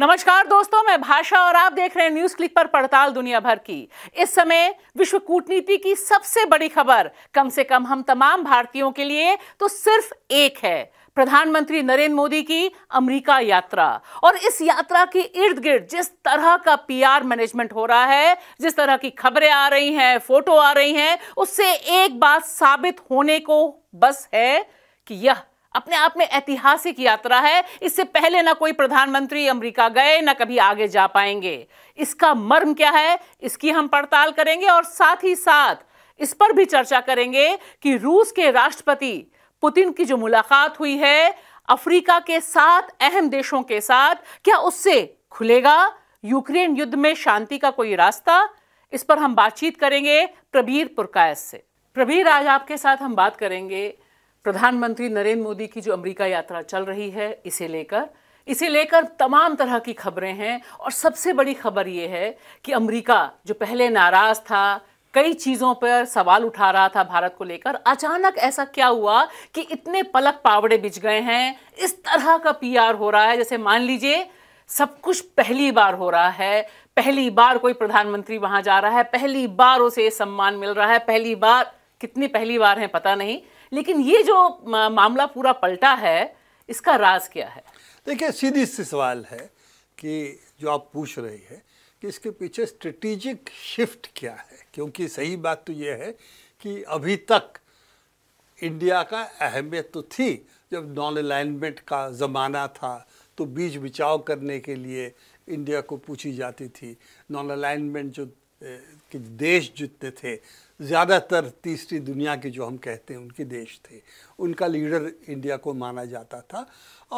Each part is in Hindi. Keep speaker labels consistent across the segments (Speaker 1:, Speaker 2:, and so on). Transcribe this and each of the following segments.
Speaker 1: नमस्कार दोस्तों मैं भाषा और आप देख रहे हैं न्यूज क्लिक पर पड़ताल दुनिया भर की इस समय विश्व कूटनीति की सबसे बड़ी खबर कम से कम हम तमाम भारतीयों के लिए तो सिर्फ एक है प्रधानमंत्री नरेंद्र मोदी की अमेरिका यात्रा और इस यात्रा के इर्द गिर्द जिस तरह का पीआर मैनेजमेंट हो रहा है जिस तरह की खबरें आ रही हैं फोटो आ रही हैं उससे एक बात साबित होने को बस है कि यह अपने आप में ऐतिहासिक यात्रा है इससे पहले ना कोई प्रधानमंत्री अमेरिका गए ना कभी आगे जा पाएंगे इसका मर्म क्या है इसकी हम पड़ताल करेंगे और साथ ही साथ इस पर भी चर्चा करेंगे कि रूस के राष्ट्रपति पुतिन की जो मुलाकात हुई है अफ्रीका के सात अहम देशों के साथ क्या उससे खुलेगा यूक्रेन युद्ध में शांति का कोई रास्ता इस पर हम बातचीत करेंगे प्रबीर पुरकायस से प्रबीर आज आपके साथ हम बात करेंगे प्रधानमंत्री नरेंद्र मोदी की जो अमेरिका यात्रा चल रही है इसे लेकर इसे लेकर तमाम तरह की खबरें हैं और सबसे बड़ी खबर ये है कि अमेरिका जो पहले नाराज़ था कई चीज़ों पर सवाल उठा रहा था भारत को लेकर अचानक ऐसा क्या हुआ कि इतने पलक पावड़े बिछ गए हैं इस तरह का पीआर हो रहा है जैसे मान लीजिए सब कुछ पहली बार हो रहा है पहली बार कोई प्रधानमंत्री वहां जा रहा है पहली बार उसे सम्मान मिल रहा है पहली बार कितनी पहली बार है पता नहीं लेकिन ये जो मामला पूरा पलटा है इसका राज क्या है
Speaker 2: देखिए सीधी सी सवाल है कि जो आप पूछ रही है कि इसके पीछे स्ट्रेटिजिक शिफ्ट क्या है क्योंकि सही बात तो ये है कि अभी तक इंडिया का अहमियत तो थी जब नॉन अलाइनमेंट का ज़माना था तो बीच बिचाव करने के लिए इंडिया को पूछी जाती थी नॉन अलाइनमेंट जो के देश जितने थे ज़्यादातर तीसरी दुनिया के जो हम कहते हैं उनके देश थे उनका लीडर इंडिया को माना जाता था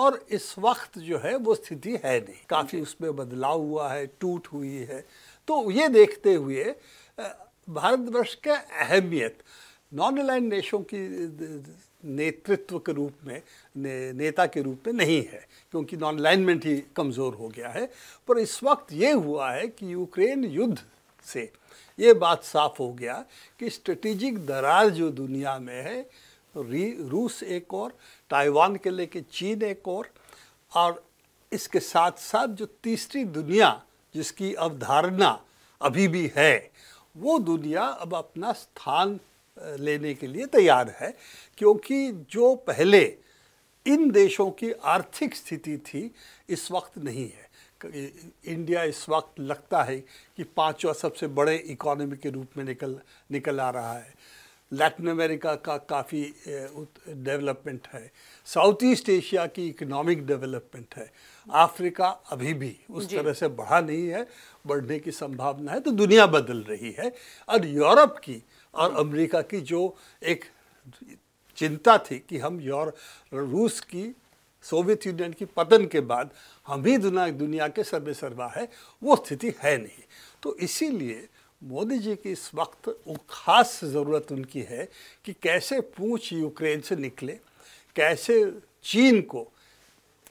Speaker 2: और इस वक्त जो है वो स्थिति है नहीं काफ़ी उसमें बदलाव हुआ है टूट हुई है तो ये देखते हुए भारतवर्ष का अहमियत नॉन अलाइन देशों की नेतृत्व के रूप में ने, नेता के रूप में नहीं है क्योंकि नॉन अलाइनमेंट ही कमज़ोर हो गया है पर इस वक्त ये हुआ है कि यूक्रेन युद्ध से ये बात साफ हो गया कि स्ट्रेटेजिक दरार जो दुनिया में है रूस एक और ताइवान के लेके चीन एक और और इसके साथ साथ जो तीसरी दुनिया जिसकी अवधारणा अभी भी है वो दुनिया अब अपना स्थान लेने के लिए तैयार है क्योंकि जो पहले इन देशों की आर्थिक स्थिति थी इस वक्त नहीं है इंडिया इस वक्त लगता है कि पांचवा सबसे बड़े इकोनॉमी के रूप में निकल निकल आ रहा है लैटिन अमेरिका का काफ़ी डेवलपमेंट है साउथ ईस्ट एशिया की इकोनॉमिक डेवलपमेंट है अफ्रीका अभी भी उस तरह से बढ़ा नहीं है बढ़ने की संभावना है तो दुनिया बदल रही है और यूरोप की और अमेरिका की जो एक चिंता थी कि हम यूर रूस की सोवियत यूनियन की पतन के बाद हम ही दुनिया दुनिया के सर्वे सर्वा है वो स्थिति है नहीं तो इसीलिए मोदी जी की इस वक्त वो खास ज़रूरत उनकी है कि कैसे पूछ यूक्रेन से निकले कैसे चीन को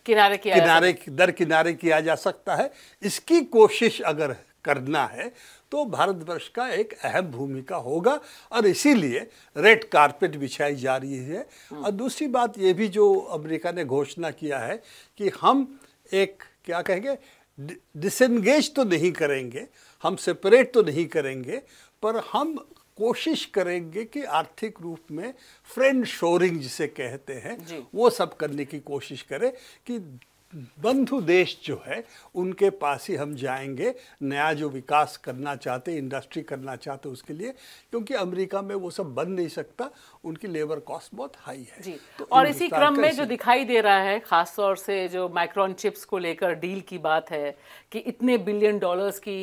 Speaker 1: किनारे किया किनारे
Speaker 2: दर किनारे किया जा सकता है इसकी कोशिश अगर करना है तो भारतवर्ष का एक अहम भूमिका होगा और इसीलिए रेड कारपेट बिछाई जा रही है और दूसरी बात ये भी जो अमेरिका ने घोषणा किया है कि हम एक क्या कहेंगे डिसंगेज तो नहीं करेंगे हम सेपरेट तो नहीं करेंगे पर हम कोशिश करेंगे कि आर्थिक रूप में फ्रेंड शोरिंग जिसे कहते हैं वो सब करने की कोशिश करें कि बंधु देश जो है उनके पास ही हम जाएंगे नया जो विकास करना चाहते इंडस्ट्री करना चाहते उसके लिए क्योंकि अमेरिका में वो सब बन नहीं सकता उनकी लेबर कॉस्ट बहुत हाई है जी। तो और इसी क्रम में जो
Speaker 1: दिखाई दे रहा है खासतौर से जो माइक्रॉन चिप्स को लेकर डील की बात है कि इतने बिलियन डॉलर्स की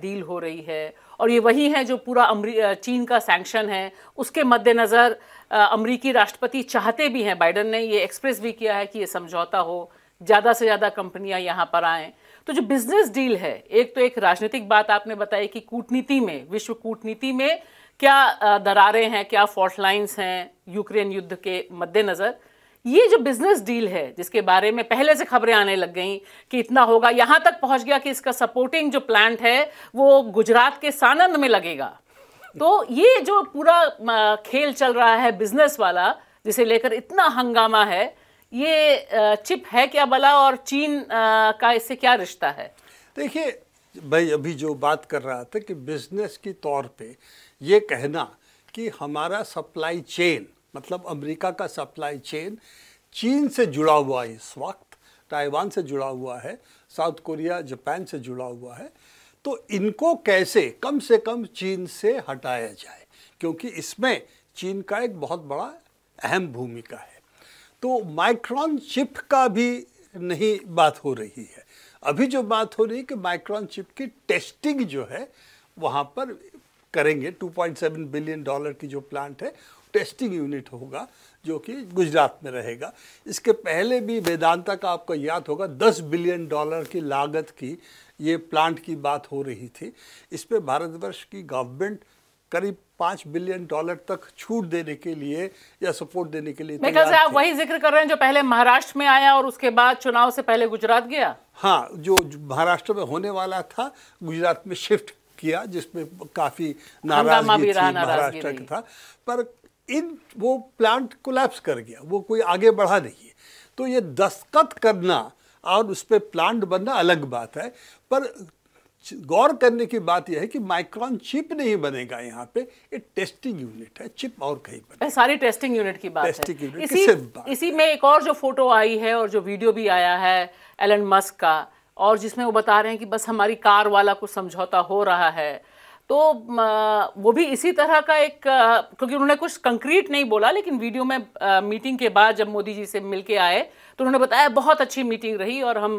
Speaker 1: डील हो रही है और ये वही है जो पूरा चीन का सैंक्शन है उसके मद्देनज़र अमरीकी राष्ट्रपति चाहते भी हैं बाइडन ने ये एक्सप्रेस भी किया है कि ये समझौता हो ज़्यादा से ज़्यादा कंपनियां यहाँ पर आएँ तो जो बिजनेस डील है एक तो एक राजनीतिक बात आपने बताई कि कूटनीति में विश्व कूटनीति में क्या दरारें हैं क्या फॉल्ट लाइन्स हैं यूक्रेन युद्ध के मद्देनज़र ये जो बिजनेस डील है जिसके बारे में पहले से खबरें आने लग गई कि इतना होगा यहाँ तक पहुँच गया कि इसका सपोर्टिंग जो प्लांट है वो गुजरात के सानंद में लगेगा तो ये जो पूरा खेल चल रहा है बिजनेस वाला जिसे लेकर इतना हंगामा है ये चिप है क्या भला और चीन का इससे क्या रिश्ता है देखिए
Speaker 2: भाई अभी जो बात कर रहा था कि बिजनेस की तौर पे ये कहना कि हमारा सप्लाई चेन मतलब अमेरिका का सप्लाई चेन चीन से जुड़ा हुआ है इस वक्त ताइवान से जुड़ा हुआ है साउथ कोरिया जापान से जुड़ा हुआ है तो इनको कैसे कम से कम चीन से हटाया जाए क्योंकि इसमें चीन का एक बहुत बड़ा अहम भूमिका है तो माइक्रॉन चिप का भी नहीं बात हो रही है अभी जो बात हो रही है कि माइक्रॉन चिप की टेस्टिंग जो है वहाँ पर करेंगे 2.7 बिलियन डॉलर की जो प्लांट है टेस्टिंग यूनिट होगा जो कि गुजरात में रहेगा इसके पहले भी वेदांता का आपको याद होगा 10 बिलियन डॉलर की लागत की ये प्लांट की बात हो रही थी इस पर भारतवर्ष की गवर्नमेंट करीब पाँच बिलियन डॉलर तक छूट देने के लिए या सपोर्ट देने के लिए मेरे आप वही
Speaker 1: जिक्र कर रहे हैं जो पहले महाराष्ट्र में आया और उसके बाद चुनाव से पहले गुजरात गया
Speaker 2: हाँ जो महाराष्ट्र में होने वाला था गुजरात में शिफ्ट किया जिसमें काफ़ी नाराजगी थी महाराष्ट्र का था पर इन वो प्लांट कोलैप्स कर गया वो कोई आगे बढ़ा नहीं है तो ये दस्तखत करना और उस पर प्लांट बनना अलग बात है पर गौर करने की बात यह है कि माइक्रॉन चिप नहीं बनेगा यहाँ पे एक टेस्टिंग यूनिट है चिप और कहीं
Speaker 1: पर सारी टेस्टिंग यूनिट की बात टेस्टिंग है इसी बात इसी में एक और जो फोटो आई है और जो वीडियो भी आया है एलन मस्क का और जिसमें वो बता रहे हैं कि बस हमारी कार वाला कुछ समझौता हो रहा है तो वो भी इसी तरह का एक क्योंकि उन्होंने कुछ कंक्रीट नहीं बोला लेकिन वीडियो में मीटिंग के बाद जब मोदी जी से मिलके आए तो उन्होंने बताया बहुत अच्छी मीटिंग रही और हम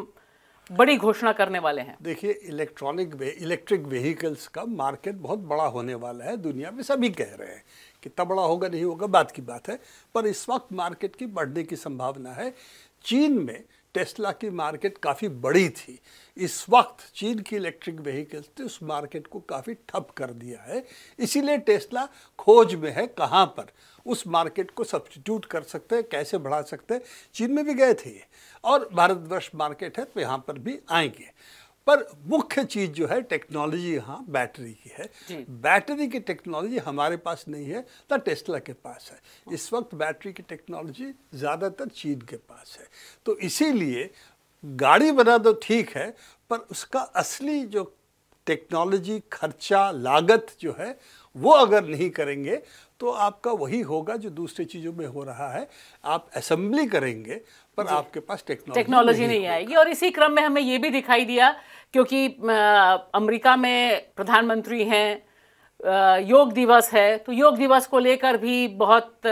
Speaker 1: बड़ी घोषणा करने वाले हैं
Speaker 2: देखिए इलेक्ट्रॉनिक वे, इलेक्ट्रिक व्हीकल्स का मार्केट बहुत बड़ा होने वाला है दुनिया में सभी कह रहे हैं कितना बड़ा होगा नहीं होगा बात की बात है पर इस वक्त मार्केट की बढ़ने की संभावना है चीन में टेस्ला की मार्केट काफ़ी बड़ी थी इस वक्त चीन की इलेक्ट्रिक व्हीकल्स ने उस मार्केट को काफ़ी ठप कर दिया है इसीलिए टेस्ला खोज में है कहाँ पर उस मार्केट को सब्सटीट्यूट कर सकते हैं कैसे बढ़ा सकते हैं चीन में भी गए थे और भारतवर्ष मार्केट है तो यहाँ पर भी आएंगे पर मुख्य चीज़ जो है टेक्नोलॉजी यहाँ बैटरी की है बैटरी की टेक्नोलॉजी हमारे पास नहीं है ना टेस्ला के पास है इस वक्त बैटरी की टेक्नोलॉजी ज़्यादातर चीन के पास है तो इसीलिए गाड़ी बना तो ठीक है पर उसका असली जो टेक्नोलॉजी खर्चा लागत जो है वो अगर नहीं करेंगे तो आपका वही होगा जो दूसरी चीज़ों में हो रहा है आप असेंबली करेंगे पर आपके पास टेक्नोलॉजी टेक्नोलॉजी नहीं, नहीं
Speaker 1: आएगी और इसी क्रम में हमें ये भी दिखाई दिया क्योंकि अमेरिका में प्रधानमंत्री हैं योग दिवस है तो योग दिवस को लेकर भी बहुत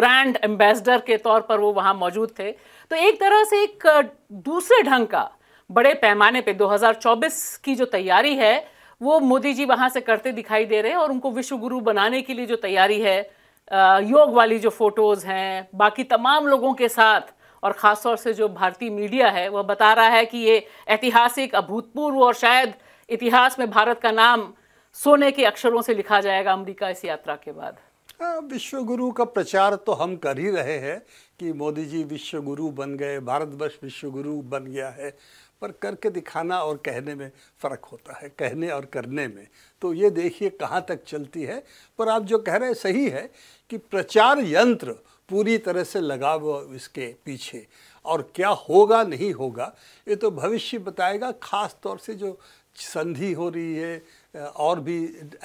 Speaker 1: ब्रांड एम्बेसडर के तौर पर वो वहाँ मौजूद थे तो एक तरह से एक दूसरे ढंग का बड़े पैमाने पे 2024 की जो तैयारी है वो मोदी जी वहाँ से करते दिखाई दे रहे हैं और उनको विश्व गुरु बनाने के लिए जो तैयारी है योग वाली जो फोटोज़ हैं बाकी तमाम लोगों के साथ और ख़ासतौर से जो भारतीय मीडिया है वह बता रहा है कि ये ऐतिहासिक अभूतपूर्व और शायद इतिहास में भारत का नाम सोने के अक्षरों से लिखा जाएगा अमेरिका इस यात्रा के बाद
Speaker 2: विश्व गुरु का प्रचार तो हम कर ही रहे हैं कि मोदी जी विश्व गुरु बन गए भारतवर्ष विश्व गुरु बन गया है पर करके दिखाना और कहने में फ़र्क होता है कहने और करने में तो ये देखिए कहाँ तक चलती है पर आप जो कह रहे हैं सही है कि प्रचार यंत्र पूरी तरह से लगा हुआ इसके पीछे और क्या होगा नहीं होगा ये तो भविष्य बताएगा ख़ास तौर से जो संधि हो रही है और भी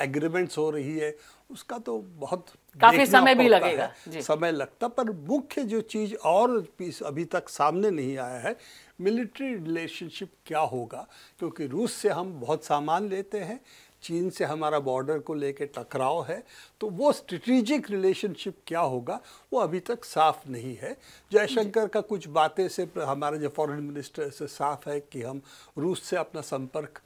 Speaker 2: एग्रीमेंट्स हो रही है उसका तो बहुत काफी समय भी लगेगा समय लगता पर मुख्य जो चीज और अभी तक सामने नहीं आया है मिलिट्री रिलेशनशिप क्या होगा क्योंकि रूस से हम बहुत सामान लेते हैं चीन से हमारा बॉर्डर को लेके टकराव है तो वो स्ट्रेटिजिक रिलेशनशिप क्या होगा वो अभी तक साफ नहीं है जयशंकर का कुछ बातें से हमारे जो फॉरेन मिनिस्टर से साफ है कि हम रूस से अपना संपर्क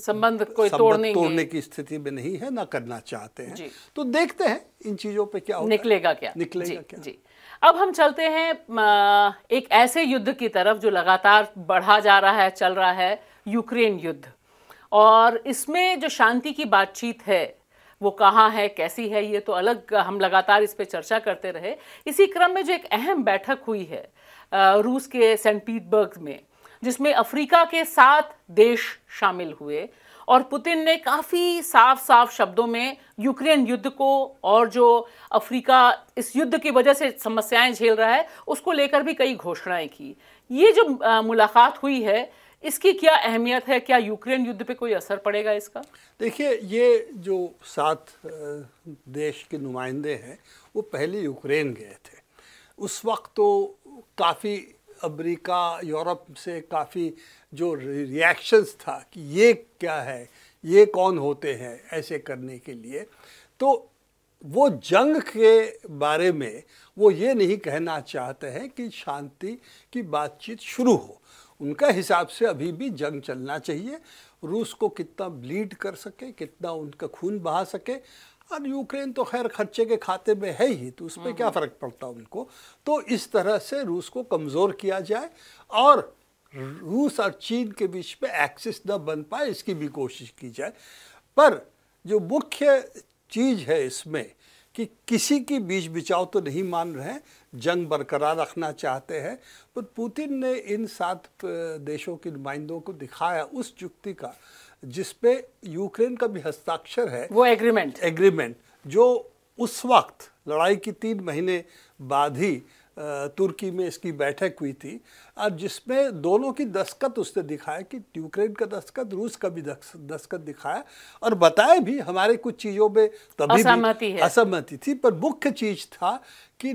Speaker 1: संबंध कोई तोड़ने, तोड़ने
Speaker 2: की स्थिति में नहीं है ना करना चाहते हैं
Speaker 1: तो देखते हैं इन चीजों पे क्या निकलेगा क्या निकलेगा जी, क्या जी अब हम चलते हैं एक ऐसे युद्ध की तरफ जो लगातार बढ़ा जा रहा है चल रहा है यूक्रेन युद्ध और इसमें जो शांति की बातचीत है वो कहाँ है कैसी है ये तो अलग हम लगातार इस पर चर्चा करते रहे इसी क्रम में जो एक अहम बैठक हुई है रूस के सेंट पीटर्सबर्ग में जिसमें अफ्रीका के सात देश शामिल हुए और पुतिन ने काफ़ी साफ साफ शब्दों में यूक्रेन युद्ध को और जो अफ्रीका इस युद्ध की वजह से समस्याएं झेल रहा है उसको लेकर भी कई घोषणाएं की ये जो मुलाकात हुई है इसकी क्या अहमियत है क्या यूक्रेन युद्ध पे कोई असर पड़ेगा इसका
Speaker 2: देखिए ये जो सात देश के नुमाइंदे हैं वो पहले यूक्रेन गए थे उस वक्त तो काफ़ी अमेरिका यूरोप से काफ़ी जो रिएक्शंस था कि ये क्या है ये कौन होते हैं ऐसे करने के लिए तो वो जंग के बारे में वो ये नहीं कहना चाहते हैं कि शांति की बातचीत शुरू हो उनका हिसाब से अभी भी जंग चलना चाहिए रूस को कितना ब्लीड कर सके कितना उनका खून बहा सके और यूक्रेन तो खैर खर्चे के खाते में है ही तो उस पर क्या हम्म। फ़र्क पड़ता उनको तो इस तरह से रूस को कमज़ोर किया जाए और रूस और चीन के बीच में एक्सिस न बन पाए इसकी भी कोशिश की जाए पर जो मुख्य चीज़ है इसमें कि किसी की बीच बिचाव तो नहीं मान रहे जंग बरकरार रखना चाहते हैं पर तो पुतिन ने इन सात देशों के नुमाइंदों को दिखाया उस चुक्ति का जिसपे यूक्रेन का भी हस्ताक्षर है वो एग्रीमेंट एग्रीमेंट जो उस वक्त लड़ाई की तीन महीने बाद ही तुर्की में इसकी बैठक हुई थी और जिसमें दोनों की दस्खत उसने दिखाया कि यूक्रेन का दस्खत रूस का भी दस्खत दिखाया और बताया भी हमारे कुछ चीज़ों में तभी असहमति असहमति थी पर मुख्य चीज़ था कि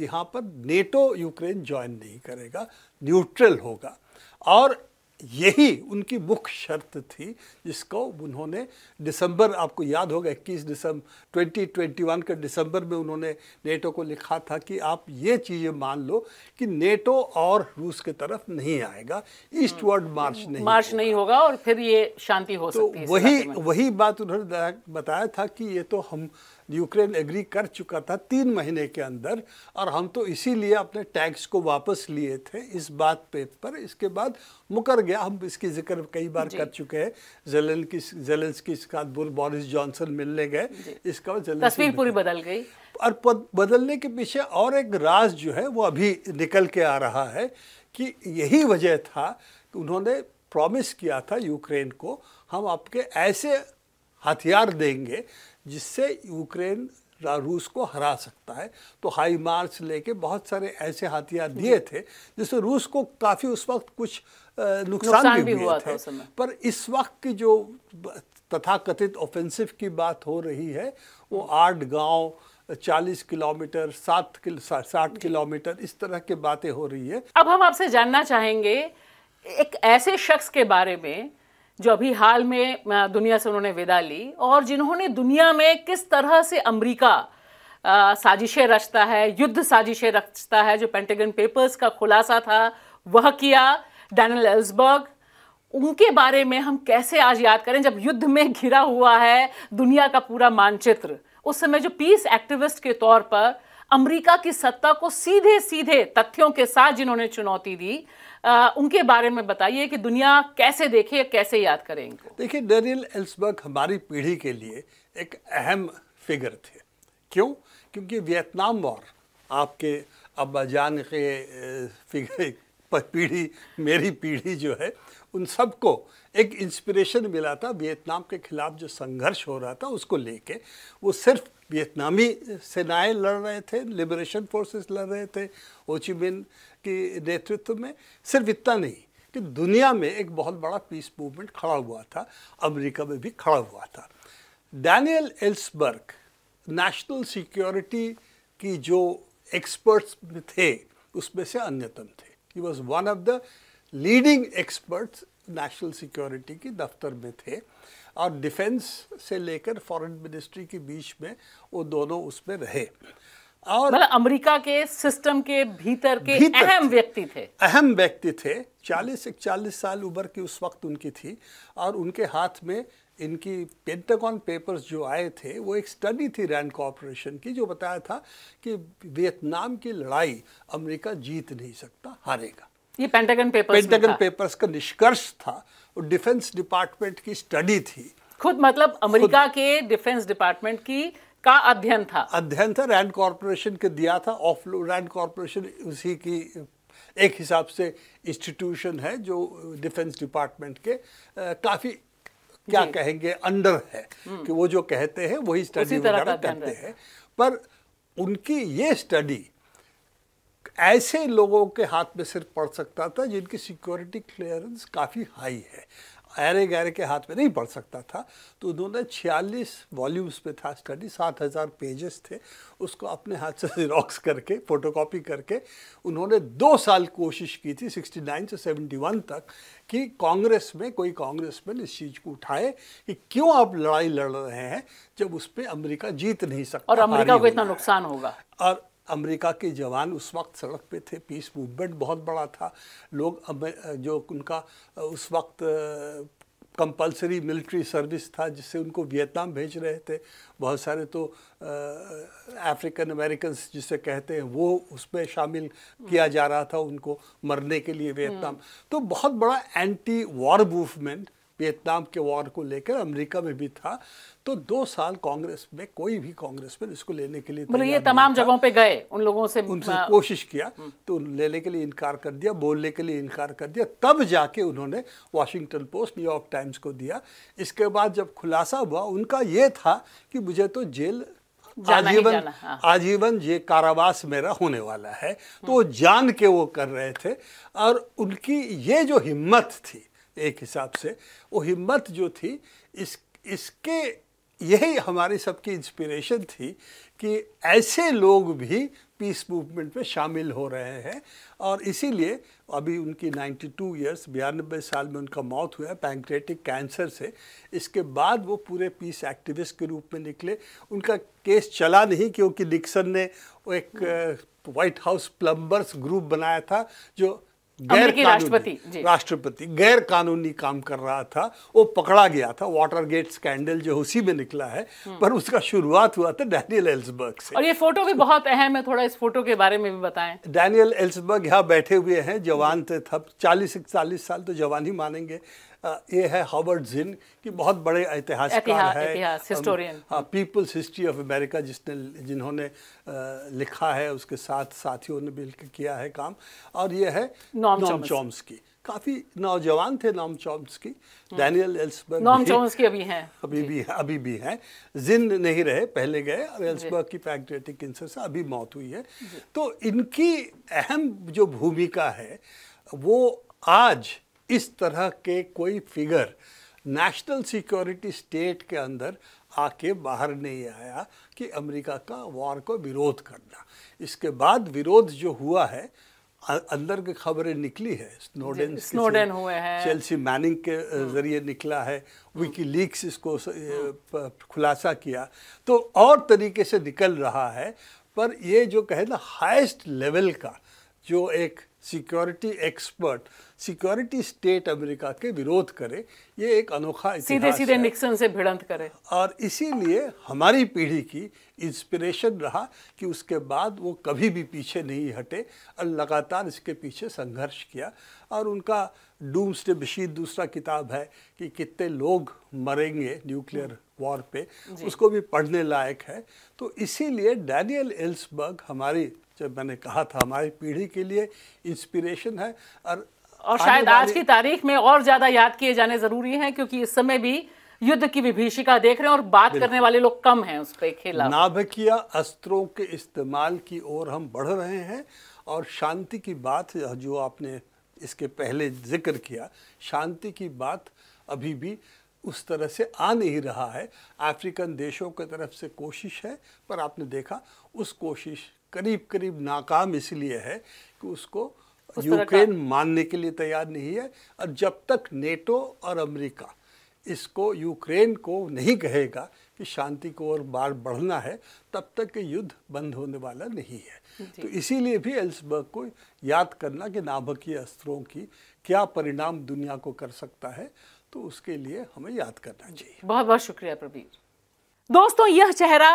Speaker 2: यहाँ पर नेटो यूक्रेन ज्वाइन नहीं करेगा न्यूट्रल होगा और यही उनकी मुख्य शर्त थी जिसको उन्होंने दिसंबर आपको याद होगा 21 दिसंबर 2021 के दिसंबर में उन्होंने नेटो को लिखा था कि आप ये चीज़ें मान लो कि नेटो और रूस के तरफ नहीं आएगा ईस्टवर्ड हम्म। मार्च नहीं
Speaker 1: मार्च नहीं होगा और फिर ये शांति हो तो सकती है वही
Speaker 2: वही बात उन्होंने बताया था कि ये तो हम यूक्रेन एग्री कर चुका था तीन महीने के अंदर और हम तो इसीलिए अपने टैक्स को वापस लिए थे इस बात पे पर इसके बाद मुकर गया हम इसकी जिक्र कई बार कर चुके हैं जेलन की जेलेंस की बोरिस जॉनसन मिलने गए इसका तस्वीर
Speaker 1: पूरी बदल गई
Speaker 2: और बदलने के पीछे और एक राज जो है वो अभी निकल के आ रहा है कि यही वजह था कि उन्होंने प्रॉमिस किया था यूक्रेन को हम आपके ऐसे हथियार देंगे जिससे यूक्रेन रूस को हरा सकता है तो हाई मार्च लेके बहुत सारे ऐसे हथियार दिए थे जिससे रूस को काफ़ी उस वक्त कुछ नुकसान, नुकसान भी, भी हुआ थे पर इस वक्त की जो तथाकथित ऑफेंसिव की बात हो रही है वो आठ गांव चालीस किलोमीटर सात साठ किलोमीटर इस तरह की बातें हो रही है
Speaker 1: अब हम आपसे जानना चाहेंगे एक ऐसे शख्स के बारे में जो अभी हाल में दुनिया से उन्होंने विदा ली और जिन्होंने दुनिया में किस तरह से अमेरिका साजिशें रचता है युद्ध साजिशें रचता है जो पेंटेगन पेपर्स का खुलासा था वह किया डैनल एल्सबर्ग उनके बारे में हम कैसे आज याद करें जब युद्ध में घिरा हुआ है दुनिया का पूरा मानचित्र उस समय जो पीस एक्टिविस्ट के तौर पर अमेरिका की सत्ता को सीधे सीधे तथ्यों के साथ जिन्होंने चुनौती दी आ, उनके बारे में बताइए कि दुनिया कैसे देखे कैसे याद करेंगे
Speaker 2: देखिए डेरियल एल्सबर्ग हमारी पीढ़ी के लिए एक अहम फिगर थे क्यों क्योंकि वियतनाम वॉर आपके अब्बा जान के फिगर पीढ़ी मेरी पीढ़ी जो है उन सबको एक इंस्पिरेशन मिला था वियतनाम के खिलाफ जो संघर्ष हो रहा था उसको लेके वो सिर्फ वियतनामी सेनाएं लड़ रहे थे लिबरेशन फोर्सेस लड़ रहे थे ओचिबिन के नेतृत्व में सिर्फ इतना नहीं कि दुनिया में एक बहुत बड़ा पीस मूवमेंट खड़ा हुआ था अमेरिका में भी खड़ा हुआ था डैनियल एल्सबर्ग नेशनल सिक्योरिटी की जो एक्सपर्ट्स थे उसमें से अन्यतम थे ही was one of the leading experts national security के दफ्तर में थे और डिफेंस से लेकर फॉरेन मिनिस्ट्री के बीच में वो दोनों उसमें रहे
Speaker 1: और मतलब अमेरिका के सिस्टम के भीतर के भीतर अहम व्यक्ति थे
Speaker 2: अहम व्यक्ति थे चालीस इकचालीस साल उम्र की उस वक्त उनकी थी और उनके हाथ में इनकी पेंटागॉन पेपर्स जो आए थे वो एक स्टडी थी रैंड कॉरपोरेशन की जो बताया था कि वियतनाम की लड़ाई अमेरिका जीत नहीं सकता
Speaker 1: हारेगा ये पेंटागन पेपर्स पेंटागन
Speaker 2: पेपर्स का निष्कर्ष था और डिफेंस डिपार्टमेंट की स्टडी थी
Speaker 1: खुद मतलब अमेरिका के डिफेंस डिपार्टमेंट की का अध्ययन था
Speaker 2: अध्ययन था रैंड कॉरपोरेशन के दिया था ऑफ रैंड कॉरपोरेशन उसी की एक हिसाब से इंस्टीट्यूशन है जो डिफेंस डिपार्टमेंट के काफ़ी क्या कहेंगे अंडर है हम्म। कि वो जो कहते हैं वही स्टडी करते हैं पर उनकी ये स्टडी ऐसे लोगों के हाथ में सिर्फ पड़ सकता था जिनकी सिक्योरिटी क्लियरेंस काफ़ी हाई है ऐरे गहरे के हाथ में नहीं पड़ सकता था तो उन्होंने 46 वॉल्यूम्स में था स्टडी सात हज़ार पेजेस थे उसको अपने हाथ से रॉक्स करके फोटोकॉपी करके उन्होंने दो साल कोशिश की थी 69 से 71 तक कि कांग्रेस में कोई कांग्रेस में इस चीज़ को उठाए कि क्यों आप लड़ाई लड़ रहे हैं जब उस पर अमरीका जीत नहीं सकता और अमरीका को इतना
Speaker 1: नुकसान होगा
Speaker 2: और अमेरिका के जवान उस वक्त सड़क पे थे पीस मूवमेंट बहुत बड़ा था लोग जो उनका उस वक्त कंपलसरी मिलिट्री सर्विस था जिससे उनको वियतनाम भेज रहे थे बहुत सारे तो अफ्रीकन अमेरिकन जिसे कहते हैं वो उसमें शामिल किया जा रहा था उनको मरने के लिए वियतनाम हम्म। तो बहुत बड़ा एंटी वॉर मूवमेंट वियतनाम के वॉर को लेकर अमेरिका में भी था तो दो साल कांग्रेस में कोई भी कांग्रेस में इसको लेने के लिए मतलब ये
Speaker 1: तमाम जगहों पे गए उन लोगों से उनसे हाँ। कोशिश
Speaker 2: किया हम्म। तो लेने के लिए इनकार कर दिया बोलने के लिए इनकार कर दिया तब जाके उन्होंने वॉशिंगटन पोस्ट न्यूयॉर्क टाइम्स को दिया इसके बाद जब खुलासा हुआ उनका ये था कि मुझे तो जेल
Speaker 1: आजीवन हाँ।
Speaker 2: आजीवन ये कारावास मेरा होने वाला है तो हम्म। वो जान के वो कर रहे थे और उनकी ये जो हिम्मत थी एक हिसाब से वो हिम्मत जो थी इस इसके यही हमारी सबकी इंस्पिरेशन थी कि ऐसे लोग भी पीस मूवमेंट में शामिल हो रहे हैं और इसीलिए अभी उनकी 92 ईयर्स बयानबे साल में उनका मौत हुआ पैंक्रेटिक कैंसर से इसके बाद वो पूरे पीस एक्टिविस्ट के रूप में निकले उनका केस चला नहीं क्योंकि निक्सन ने एक वाइट हाउस प्लम्बर्स ग्रुप बनाया था जो राष्ट्रपति राष्ट्रपति गैर कानूनी काम कर रहा था वो पकड़ा गया था वाटर गेट स्कैंडल जो उसी में निकला है हम्म। पर उसका शुरुआत हुआ था डैनियल एल्सबर्ग से और
Speaker 1: ये फोटो भी बहुत अहम है थोड़ा इस फोटो के बारे में भी बताएं डैनियल एल्सबर्ग
Speaker 2: यहाँ बैठे हुए हैं जवान थे तब चालीस इकतालीस साल तो जवान ही मानेंगे ये है हॉवर्ड जिन की बहुत बड़े ऐतिहासिक है हिस्टोरियन हाँ पीपल्स हिस्ट्री ऑफ अमेरिका जिसने जिन्होंने लिखा है उसके साथ साथियों ने मिलकर किया है काम और ये है नॉम चॉम्स की काफी नौजवान थे नॉम चॉम्स की डैनियल एल्सबर्ग नॉम की अभी हैं अभी भी अभी भी हैं जिन नहीं रहे पहले गए और एल्सबर्ग की पैक्ट्रेटिक कैंसर से अभी मौत हुई है तो इनकी अहम जो भूमिका है वो आज इस तरह के कोई फिगर नेशनल सिक्योरिटी स्टेट के अंदर आके बाहर नहीं आया कि अमेरिका का वॉर को विरोध करना इसके बाद विरोध जो हुआ है अंदर की खबरें निकली है स्नोडेन स्नोडेन
Speaker 1: हुए हैं चेल्सी
Speaker 2: मैनिंग के हाँ। जरिए निकला है विकी हाँ। लीक्स इसको हाँ। खुलासा किया तो और तरीके से निकल रहा है पर ये जो कहे ना हाइस्ट लेवल का जो एक security expert security state America के विरोध करे ये एक अनोखा सीधे सीधे
Speaker 1: निक्सन से भिड़ंत करे
Speaker 2: और इसीलिए हमारी पीढ़ी की इंस्पिरेशन रहा कि उसके बाद वो कभी भी पीछे नहीं हटे और लगातार इसके पीछे संघर्ष किया और उनका डूम्स डे बशीद दूसरा किताब है कि कितने लोग मरेंगे न्यूक्लियर वॉर पे उसको भी पढ़ने लायक है तो इसीलिए डैनियल एल्सबर्ग हमारी जब मैंने कहा था हमारी पीढ़ी के लिए इंस्पिरेशन है और और शायद आज की
Speaker 1: तारीख में और ज्यादा याद किए जाने जरूरी हैं क्योंकि इस समय भी युद्ध की विभीषिका देख रहे हैं और बात करने वाले लोग कम हैं उसके खेला
Speaker 2: नाभकिया अस्त्रों के इस्तेमाल की ओर हम बढ़ रहे हैं और शांति की बात जो आपने इसके पहले जिक्र किया शांति की बात अभी भी उस तरह से आ नहीं रहा है अफ्रीकन देशों की तरफ से कोशिश है पर आपने देखा उस कोशिश करीब करीब नाकाम इसलिए है कि उसको यूक्रेन मानने के लिए तैयार नहीं है और जब तक नेटो और अमेरिका इसको यूक्रेन को नहीं कहेगा कि शांति को और बार बढ़ना है तब तक ये युद्ध बंद होने वाला नहीं है तो इसीलिए भी एल्सबर्ग को याद करना कि नाभकीय अस्त्रों की क्या परिणाम दुनिया को कर सकता है तो
Speaker 1: उसके लिए हमें याद करना चाहिए बहुत बहुत शुक्रिया प्रवीर दोस्तों यह चेहरा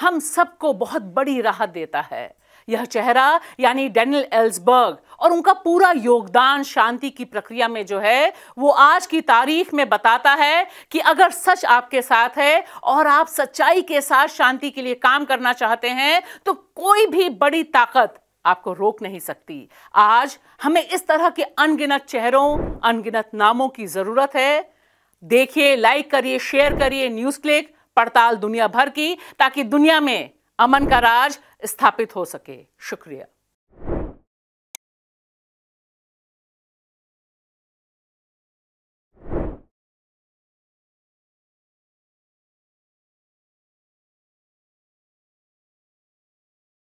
Speaker 1: हम सबको बहुत बड़ी राहत देता है यह चेहरा यानी डेनियल एल्सबर्ग और उनका पूरा योगदान शांति की प्रक्रिया में जो है वो आज की तारीख में बताता है कि अगर सच आपके साथ है और आप सच्चाई के साथ शांति के लिए काम करना चाहते हैं तो कोई भी बड़ी ताकत आपको रोक नहीं सकती आज हमें इस तरह के अनगिनत चेहरों अनगिनत नामों की ज़रूरत है देखिए लाइक करिए शेयर करिए न्यूज़ क्लिक पड़ताल दुनिया भर की ताकि दुनिया में अमन का राज स्थापित हो सके शुक्रिया